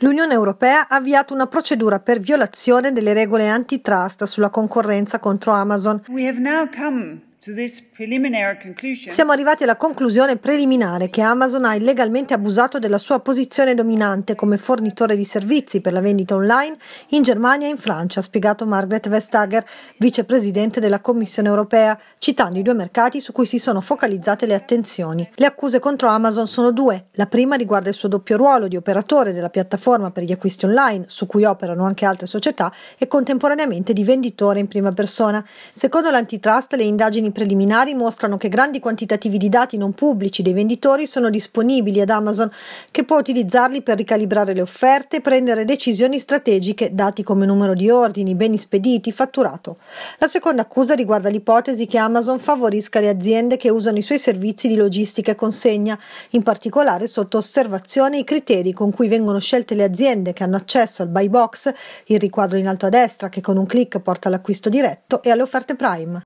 L'Unione Europea ha avviato una procedura per violazione delle regole antitrust sulla concorrenza contro Amazon. We have now come siamo arrivati alla conclusione preliminare che Amazon ha illegalmente abusato della sua posizione dominante come fornitore di servizi per la vendita online in Germania e in Francia, ha spiegato Margaret Vestager, vicepresidente della Commissione europea, citando i due mercati su cui si sono focalizzate le attenzioni. Le accuse contro Amazon sono due. La prima riguarda il suo doppio ruolo di operatore della piattaforma per gli acquisti online, su cui operano anche altre società, e contemporaneamente di venditore in prima persona. Secondo l'antitrust, le indagini preliminari mostrano che grandi quantitativi di dati non pubblici dei venditori sono disponibili ad Amazon, che può utilizzarli per ricalibrare le offerte e prendere decisioni strategiche, dati come numero di ordini, beni spediti, fatturato. La seconda accusa riguarda l'ipotesi che Amazon favorisca le aziende che usano i suoi servizi di logistica e consegna, in particolare sotto osservazione i criteri con cui vengono scelte le aziende che hanno accesso al buy box, il riquadro in alto a destra che con un clic porta all'acquisto diretto e alle offerte Prime.